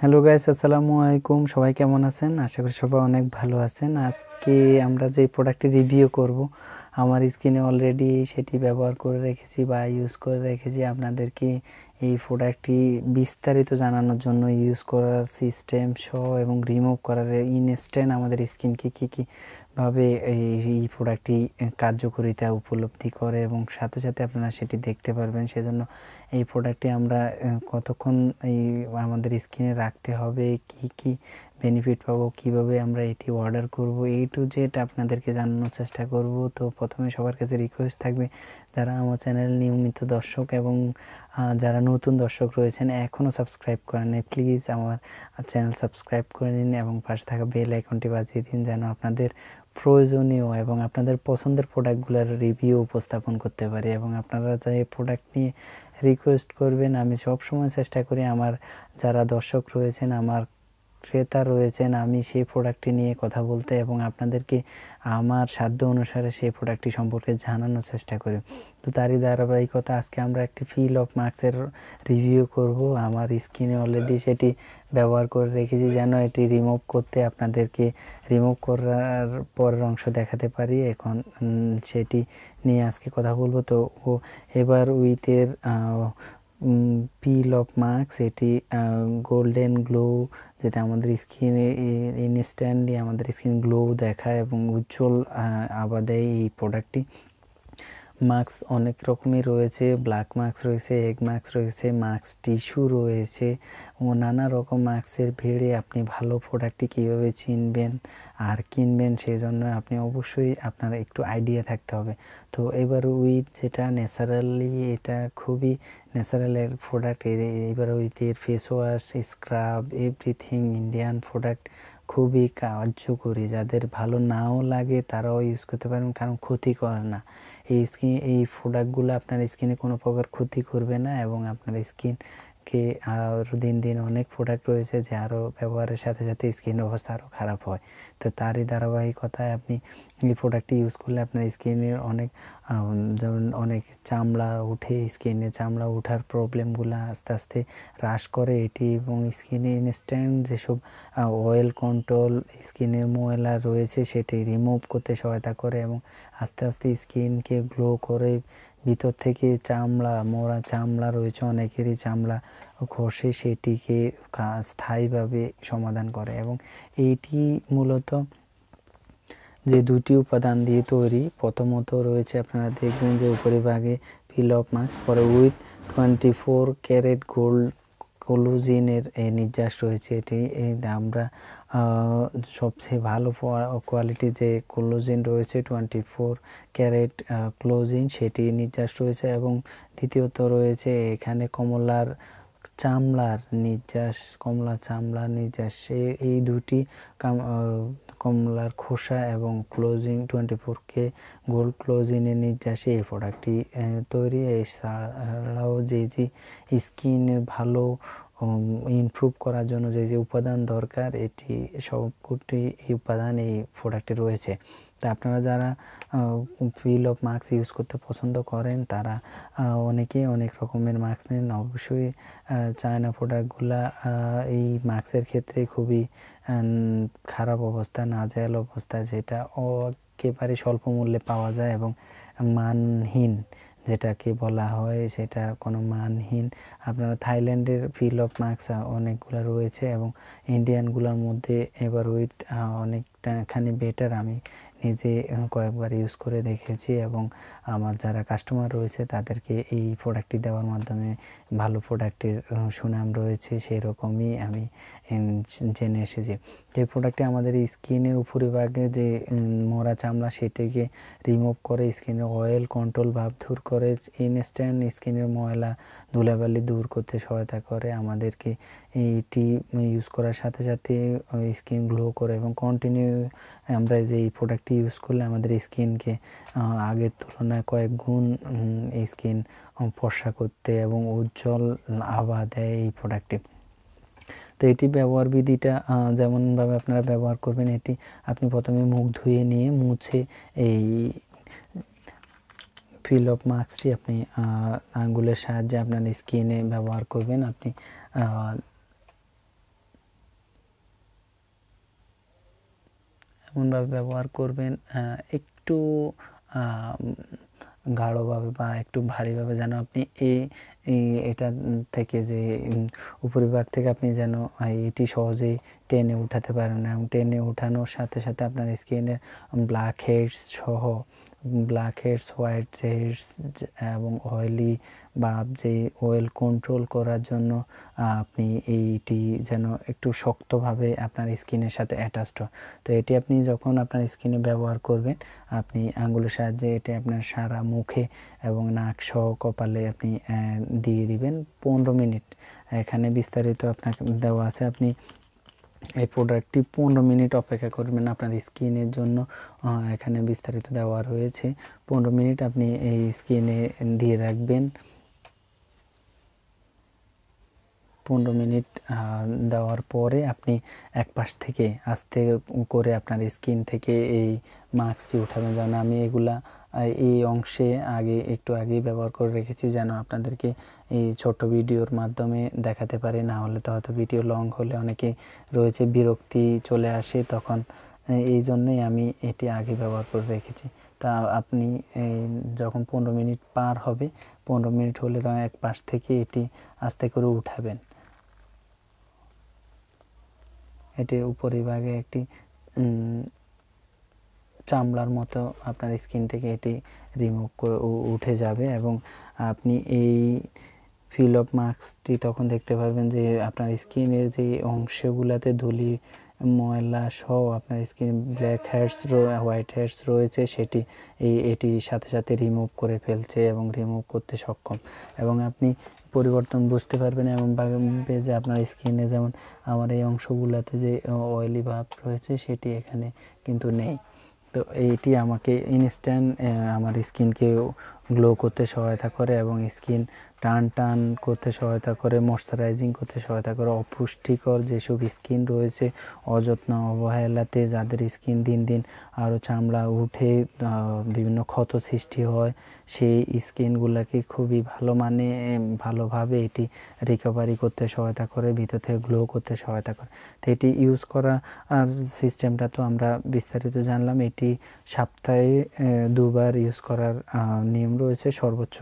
hello guys আসসালামু আলাইকুম সবাই কেমন আছেন আশা করি সবাই অনেক ভালো আছেন আজকে আমরা যে প্রোডাক্টটি রিভিউ করব আমার স্কিনে অলরেডি সেটি ব্যবহার করে রেখেছি বা ইউজ করে রেখেছি আপনাদেরকে এই প্রোডাক্টটি বিস্তারিত জানানোর জন্য ইউজ করার সিস্টেম সহ এবং রিমুভ করার ইনস্ট্যান্ট আমাদের স্কিনকে কী কীভাবে এই প্রোডাক্টটি কার্যকরিতা উপলব্ধি করে এবং সাথে সাথে আপনারা সেটি দেখতে পারবেন সেজন্য এই প্রোডাক্টটি আমরা কতক্ষণ এই আমাদের স্কিনে রাখতে হবে কি কি বেনিফিট পাবো কিভাবে আমরা এটি অর্ডার করব এ টু জেড আপনাদেরকে জানানোর চেষ্টা করব তো প্রথমে সবার কাছে রিকোয়েস্ট থাকবে যারা আমার চ্যানেল নিয়মিত দর্শক এবং যারা নতুন দর্শক রয়েছেন এখনও সাবস্ক্রাইব করেন প্লিজ আমার চ্যানেল সাবস্ক্রাইব করে নিন এবং পাশে থাকা বেল আইকনটি বাজিয়ে দিন যেন আপনাদের প্রয়োজনীয় এবং আপনাদের পছন্দের প্রোডাক্টগুলোর রিভিউ উপস্থাপন করতে পারি এবং আপনারা যে প্রোডাক্ট নিয়ে রিকোয়েস্ট করবেন আমি সবসময় চেষ্টা করি আমার যারা দর্শক রয়েছেন আমার ক্রেতা রয়েছেন আমি সেই প্রোডাক্টটি নিয়ে কথা বলতে এবং আপনাদেরকে আমার সাধ্য অনুসারে সেই প্রোডাক্টটি সম্পর্কে জানানোর চেষ্টা করি তো তারই ধারাবাহিকতা আজকে আমরা একটি ফিল অফ মার্কসের রিভিউ করব আমার স্কিনে অলরেডি সেটি ব্যবহার করে রেখেছি যেন এটি রিমুভ করতে আপনাদেরকে রিমুভ করার পরের অংশ দেখাতে পারি এখন সেটি নিয়ে আজকে কথা বলবো তো ও এবার উইথের পিল অফ মাস্ক এটি গোল্ডেন গ্লো যেটা আমাদের স্কিনে ইনস্ট্যান্টলি আমাদের স্কিন গ্লো দেখায় এবং উজ্জ্বল আবার দেয় এই প্রোডাক্টটি মাস্ক অনেক রকমই রয়েছে ব্ল্যাক মাস্ক রয়েছে এগ মাস্ক রয়েছে মাস্ক টিস্যু রয়েছে ও নানা রকম মাস্কের ভিড়ে আপনি ভালো প্রোডাক্টটি কীভাবে চিনবেন আর কিনবেন সেই জন্য আপনি অবশ্যই আপনার একটু আইডিয়া থাকতে হবে তো এবার উইথ যেটা ন্যাচারালি এটা খুবই ন্যাচারালের প্রোডাক্ট এবার উইথ এর face wash scrub everything Indian product খুবই কার্যকরী যাদের ভালো নাও লাগে তারাও ইউজ করতে পারেন কারণ ক্ষতি করে না এই স্কিন এই প্রোডাক্টগুলো আপনার স্কিনে কোনো প্রকার ক্ষতি করবে না এবং আপনার স্কিনকে আরও দিন দিন অনেক প্রোডাক্ট রয়েছে যে আরও ব্যবহারের সাথে সাথে স্কিনের অবস্থা আরও খারাপ হয় তো তারই ধারাবাহিকতায় আপনি এই প্রোডাক্টটি ইউজ করলে আপনার স্কিনের অনেক যেমন অনেক চামড়া উঠে স্কিনে চামড়া ওঠার প্রবলেমগুলো আস্তে আস্তে হ্রাস করে এটি এবং স্কিনে ইনস্ট্যান্ট যেসব অয়েল কন্ট্রোল স্কিনের ময়লা রয়েছে সেটি রিমুভ করতে সহায়তা করে এবং আস্তে আস্তে স্কিনকে গ্লো করে ভিতর থেকে চামড়া মোড়া চামড়া রয়েছে অনেকেরই চামড়া ঘষে সেটিকে স্থায়ীভাবে সমাধান করে এবং এটি মূলত যে দুটি উপাদান দিয়ে তৈরি প্রথমত রয়েছে আপনারা দেখবেন যে উপরিভাগে ফিল অফ মাস্ক পরে with twenty four carat gold কোলোজিনের এই নির্যাস রয়েছে এটি আমরা সবচেয়ে ভালো কোয়ালিটি যে কোলোজিন রয়েছে টোয়েন্টি ফোর ক্যারেট ক্লোজিন সেটি নির্যাস রয়েছে এবং দ্বিতীয়ত রয়েছে এখানে কমলার চামলার নির্যাস কমলা চামলার নির্যাস এই দুটি কমলার খোসা এবং ক্লোজিং টোয়েন্টি ফোরকে গোল্ড ক্লোজিনের নির্যাসে এই প্রোডাক্টটি তৈরি এছাড়াও যে যে স্কিনের ভালো ইমপ্রুভ করার জন্য যে যে উপাদান দরকার এটি সবকটি উপাদান এই প্রোডাক্টে রয়েছে তাই আপনারা যারা ফিল অফ মাস্ক ইউজ করতে পছন্দ করেন তারা অনেকে অনেক রকমের মাস্ক নেন অবশ্যই চায়না প্রোডাক্টগুলা এই মাস্কের ক্ষেত্রে খুবই খারাপ অবস্থা নাজেয়াল অবস্থা যেটা একেবারে স্বল্প মূল্যে পাওয়া যায় এবং মানহীন যেটাকে বলা হয় সেটা কোনো মানহীন আপনারা থাইল্যান্ডের ফিল অফ মাস্ক অনেকগুলো রয়েছে এবং ইন্ডিয়ানগুলোর মধ্যে এবার উইথ অনেকটাখানি বেটার আমি নিজে কয়েকবার ইউজ করে দেখেছি এবং আমার যারা কাস্টমার রয়েছে তাদেরকে এই প্রোডাক্টটি দেওয়ার মাধ্যমে ভালো প্রোডাক্টের সুনাম রয়েছে সেই রকমই আমি জেনে এসেছি এই প্রোডাক্টটি আমাদের স্কিনের উপরিভাগে যে মরা চামড়া সেটিকে রিমুভ করে স্কিনের অয়েল কন্ট্রোল ভাব দূর করে ইনস্ট্যান্ট স্কিনের ময়লা ধুলাবালি দূর করতে সহায়তা করে আমাদেরকে এইটি ইউজ করার সাথে সাথে স্কিন গ্লো করে এবং কন্টিনিউ আমরা যে এই প্রোডাক্টটি ইউজ করলে আমাদের স্কিনকে আগের তুলনায় কয়েক গুণ স্কিন ফর্সা করতে এবং উজ্জ্বল আভা দেয় এই প্রোডাক্টটি তো এটি ব্যবহার বিধিটা যেমনভাবে আপনারা ব্যবহার করবেন এটি আপনি প্রথমে মুখ ধুয়ে নিয়ে মুছে এই ফিল অফ মাস্কটি আপনি আঙ্গুলের সাহায্যে আপনার স্কিনে ব্যবহার করবেন আপনি এমনভাবে ব্যবহার করবেন একটু গাঢ়ভাবে বা একটু ভারীভাবে যেন আপনি এই এটা থেকে যে উপরিভাগ থেকে আপনি যেন এটি সহজেই টেনে উঠাতে পারেন না এবং টেনে উঠানোর সাথে সাথে আপনার স্কিনের ব্ল্যাক হেডস সহ ব্ল্যাক হেডস হোয়াইট হেডস এবং অয়েলি বা যে অয়েল কন্ট্রোল করার জন্য আপনি এইটি যেন একটু শক্তভাবে আপনার স্কিনের সাথে অ্যাটাচড হয় তো এটি আপনি যখন আপনার স্কিনে ব্যবহার করবেন আপনি আঙুলের সাহায্যে এটি আপনার সারা মুখে এবং নাক সহ কপালে আপনি দিয়ে দিবেন পনেরো মিনিট এখানে বিস্তারিত আপনাকে দেওয়া আছে আপনি এই প্রোডাক্টটি পনেরো মিনিট অপেক্ষা করবেন আপনার স্কিনের জন্য এখানে বিস্তারিত দেওয়া রয়েছে পনেরো মিনিট আপনি এই স্কিনে দিয়ে রাখবেন পনেরো মিনিট দেওয়ার পরে আপনি এক পাশ থেকে আস্তে করে আপনার স্কিন থেকে এই মাস্কটি উঠাবেন যেন আমি এগুলা এই অংশে আগে একটু আগেই ব্যবহার করে রেখেছি যেন আপনাদেরকে এই ছোট ভিডিওর মাধ্যমে দেখাতে পারি না হলে তো হয়তো ভিডিও লং হলে অনেকে রয়েছে বিরক্তি চলে আসে তখন এই জন্যই আমি এটি আগে ব্যবহার করে রেখেছি তা আপনি যখন পনেরো মিনিট পার হবে পনেরো মিনিট হলে তখন এক পাশ থেকে এটি আস্তে করে উঠাবেন এটির উপরিভাগে একটি চামড়ার মতো আপনার স্কিন থেকে এটি রিমুভ করে উঠে যাবে এবং আপনি এই ফিল অফ মাস্কটি তখন দেখতে পারবেন যে আপনার স্কিনের যে অংশগুলোতে ধুলি ময়লা সহ আপনার skin black hairs white hairs রয়েছে সেটি এই এটির সাথে সাথে রিমুভ করে ফেলছে এবং রিমুভ করতে সক্ষম এবং আপনি পরিবর্তন বুঝতে পারবেন এবং যে আপনার স্কিনে যেমন আমার এই অংশগুলোতে যে অয়েলি ভাব রয়েছে সেটি এখানে কিন্তু নেই তো এইটি আমাকে ইনস্ট্যান্ট আমার স্কিনকে গ্লো করতে সহায়তা করে এবং স্কিন টান টান করতে সহায়তা করে ময়শ্চারাইজিং করতে সহায়তা করে অপুষ্টিকর যেসব স্কিন রয়েছে অযত্ন অবহেলাতে যাদের স্কিন দিন দিন আরও চামড়া উঠে বিভিন্ন ক্ষত সৃষ্টি হয় সেই স্কিনগুলোকে খুবই ভালো মানে ভালোভাবে এটি রিকভারি করতে সহায়তা করে ভিতর থেকে গ্লো করতে সহায়তা করে তো এটি ইউজ করা আর সিস্টেমটা তো আমরা বিস্তারিত জানলাম এটি সপ্তাহে দুবার ইউজ করার নিয়ম রয়েছে সর্বোচ্চ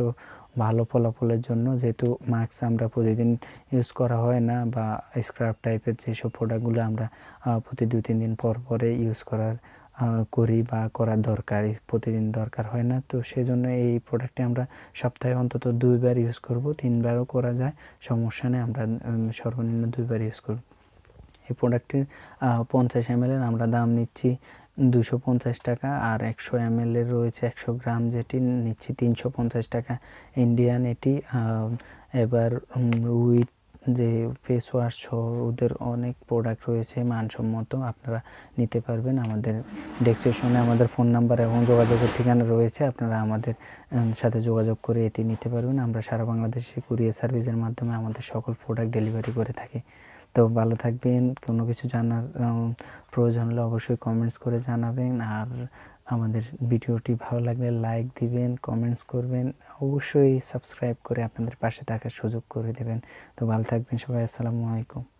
ভালো ফলাফলের জন্য যেহেতু মাস্ক আমরা প্রতিদিন ইউজ করা হয় না বা স্ক্রাব টাইপের যেসব প্রোডাক্টগুলো আমরা প্রতি দু তিন দিন পর পরে ইউজ করার করি বা করার দরকার প্রতিদিন দরকার হয় না তো সেজন্য এই প্রোডাক্টটি আমরা সপ্তাহে অন্তত দুইবার ইউজ করব তিনবারও করা যায় সমস্যা নেই আমরা সর্বনিম্ন দুইবার ইউজ করব এই প্রোডাক্টটির পঞ্চাশ এম আমরা দাম নিচ্ছি দুশো পঞ্চাশ টাকা আর একশো এম এর রয়েছে একশো গ্রাম যেটি নিচ্ছি তিনশো পঞ্চাশ টাকা ইন্ডিয়ান এটি এবার উইথ যে ফেস ওয়াশ সহ ওদের অনেক প্রোডাক্ট রয়েছে মানসম্মত আপনারা নিতে পারবেন আমাদের ডেস্ক্রিপশনে আমাদের ফোন নাম্বার এবং যোগাযোগের ঠিকানা রয়েছে আপনারা আমাদের সাথে যোগাযোগ করে এটি নিতে পারবেন আমরা সারা বাংলাদেশে কুরিয়ার সার্ভিসের মাধ্যমে আমাদের সকল প্রোডাক্ট ডেলিভারি করে থাকি তো ভালো থাকবেন কোনো কিছু জানার প্রয়োজন হলে অবশ্যই কমেন্টস করে জানাবেন আর আমাদের ভিডিওটি ভালো লাগলে লাইক দিবেন কমেন্টস করবেন অবশ্যই সাবস্ক্রাইব করে আপনাদের পাশে থাকার সুযোগ করে দেবেন তো ভালো থাকবেন সবাই আসসালামু আলাইকুম